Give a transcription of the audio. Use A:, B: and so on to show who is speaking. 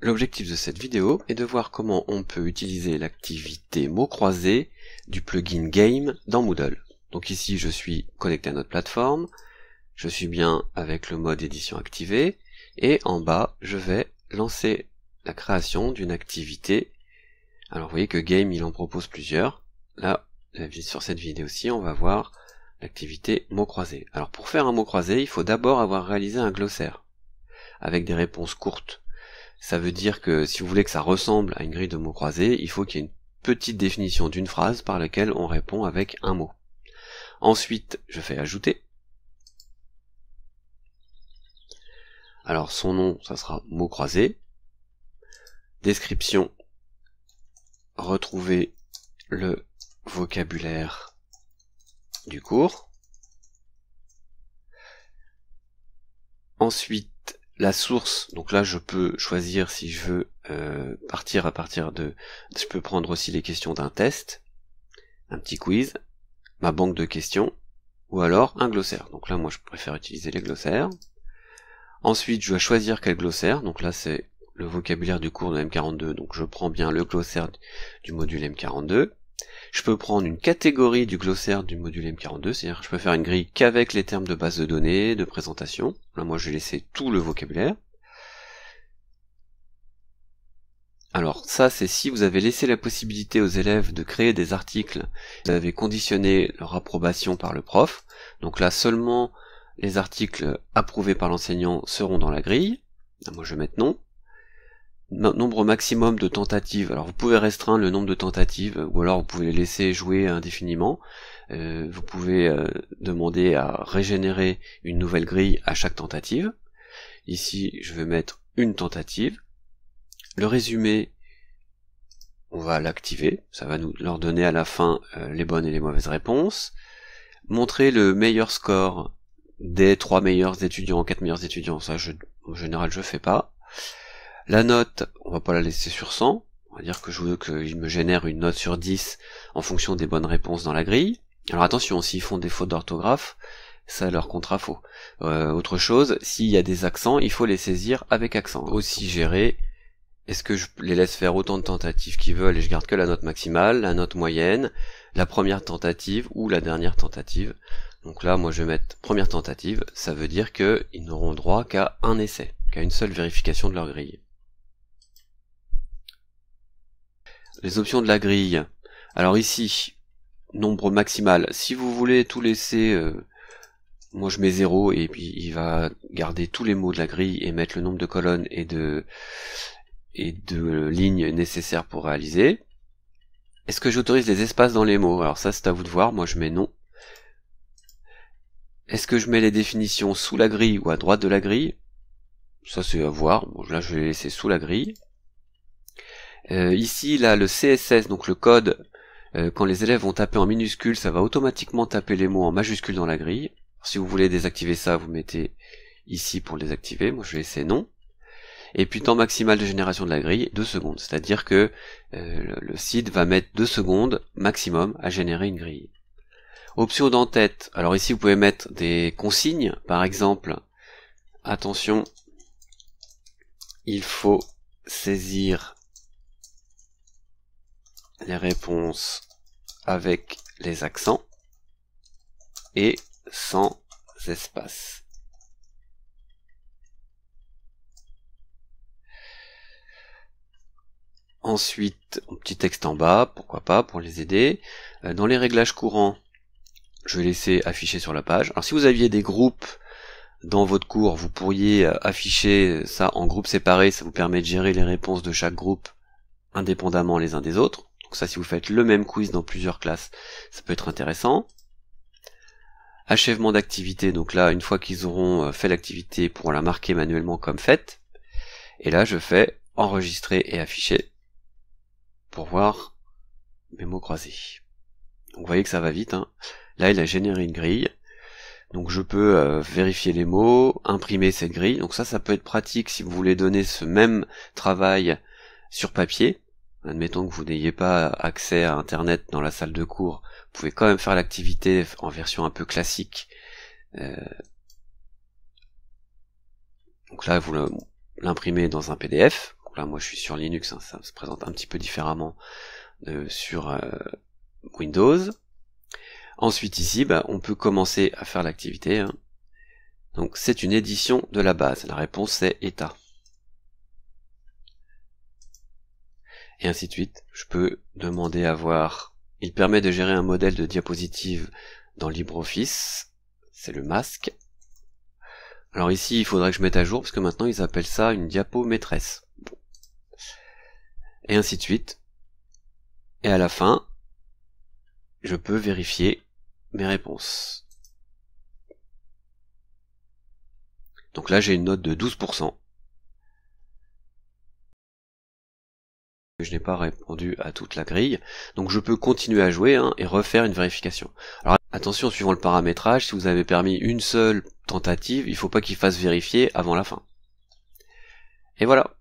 A: L'objectif de cette vidéo est de voir comment on peut utiliser l'activité mot croisé du plugin Game dans Moodle. Donc ici je suis connecté à notre plateforme, je suis bien avec le mode édition activé, et en bas je vais lancer la création d'une activité. Alors vous voyez que Game il en propose plusieurs. Là, sur cette vidéo-ci, on va voir l'activité mot croisé. Alors pour faire un mot croisé, il faut d'abord avoir réalisé un glossaire, avec des réponses courtes ça veut dire que si vous voulez que ça ressemble à une grille de mots croisés, il faut qu'il y ait une petite définition d'une phrase par laquelle on répond avec un mot. Ensuite, je fais ajouter. Alors son nom, ça sera mot croisé. Description, retrouver le vocabulaire du cours. Ensuite, la source, donc là je peux choisir si je veux euh, partir à partir de... Je peux prendre aussi les questions d'un test, un petit quiz, ma banque de questions, ou alors un glossaire. Donc là moi je préfère utiliser les glossaires. Ensuite je dois choisir quel glossaire, donc là c'est le vocabulaire du cours de M42, donc je prends bien le glossaire du module M42. Je peux prendre une catégorie du glossaire du module M42, c'est-à-dire je peux faire une grille qu'avec les termes de base de données, de présentation. Là, moi, je vais laisser tout le vocabulaire. Alors ça, c'est si vous avez laissé la possibilité aux élèves de créer des articles, vous avez conditionné leur approbation par le prof. Donc là, seulement les articles approuvés par l'enseignant seront dans la grille. Moi, je vais mettre non nombre maximum de tentatives. Alors vous pouvez restreindre le nombre de tentatives, ou alors vous pouvez les laisser jouer indéfiniment. Euh, vous pouvez euh, demander à régénérer une nouvelle grille à chaque tentative. Ici, je vais mettre une tentative. Le résumé, on va l'activer. Ça va nous leur donner à la fin euh, les bonnes et les mauvaises réponses. Montrer le meilleur score des trois meilleurs étudiants, quatre meilleurs étudiants, ça je, en général je fais pas. La note, on va pas la laisser sur 100. On va dire que je veux qu'il me génère une note sur 10 en fonction des bonnes réponses dans la grille. Alors attention, s'ils font des fautes d'orthographe, ça leur comptera faux. Euh, autre chose, s'il y a des accents, il faut les saisir avec accent. Aussi gérer, est-ce que je les laisse faire autant de tentatives qu'ils veulent et je garde que la note maximale, la note moyenne, la première tentative ou la dernière tentative. Donc là, moi je vais mettre première tentative, ça veut dire qu'ils n'auront droit qu'à un essai, qu'à une seule vérification de leur grille. Les options de la grille. Alors ici, nombre maximal. Si vous voulez tout laisser, euh, moi je mets 0 et puis il va garder tous les mots de la grille et mettre le nombre de colonnes et de, et de lignes nécessaires pour réaliser. Est-ce que j'autorise les espaces dans les mots Alors ça c'est à vous de voir, moi je mets non. Est-ce que je mets les définitions sous la grille ou à droite de la grille Ça c'est à voir, là je vais laisser sous la grille. Euh, ici, là, le CSS, donc le code, euh, quand les élèves vont taper en minuscule, ça va automatiquement taper les mots en majuscule dans la grille. Si vous voulez désactiver ça, vous mettez ici pour désactiver. Moi, je vais laisser non. Et puis temps maximal de génération de la grille, 2 secondes. C'est-à-dire que euh, le site va mettre 2 secondes maximum à générer une grille. Option d'entête. Alors ici, vous pouvez mettre des consignes. Par exemple, attention, il faut saisir les réponses avec les accents et sans espace. Ensuite, un petit texte en bas, pourquoi pas, pour les aider. Euh, dans les réglages courants, je vais laisser afficher sur la page. Alors si vous aviez des groupes dans votre cours, vous pourriez euh, afficher ça en groupe séparé. ça vous permet de gérer les réponses de chaque groupe indépendamment les uns des autres. Donc ça, si vous faites le même quiz dans plusieurs classes, ça peut être intéressant. Achèvement d'activité, donc là, une fois qu'ils auront euh, fait l'activité, ils pourront la marquer manuellement comme faite. Et là, je fais enregistrer et afficher pour voir mes mots croisés. vous voyez que ça va vite. Hein. Là, il a généré une grille. Donc je peux euh, vérifier les mots, imprimer cette grille. Donc ça, ça peut être pratique si vous voulez donner ce même travail sur papier admettons que vous n'ayez pas accès à Internet dans la salle de cours, vous pouvez quand même faire l'activité en version un peu classique. Euh, donc là, vous l'imprimez dans un PDF. là, moi, je suis sur Linux, hein. ça se présente un petit peu différemment euh, sur euh, Windows. Ensuite, ici, bah, on peut commencer à faire l'activité. Hein. Donc, c'est une édition de la base. La réponse, c'est état. et ainsi de suite. Je peux demander à voir. Il permet de gérer un modèle de diapositive dans LibreOffice. C'est le masque. Alors ici, il faudrait que je mette à jour, parce que maintenant, ils appellent ça une diapo maîtresse. Et ainsi de suite. Et à la fin, je peux vérifier mes réponses. Donc là, j'ai une note de 12%. je n'ai pas répondu à toute la grille. Donc je peux continuer à jouer hein, et refaire une vérification. Alors attention, suivant le paramétrage, si vous avez permis une seule tentative, il ne faut pas qu'il fasse vérifier avant la fin. Et voilà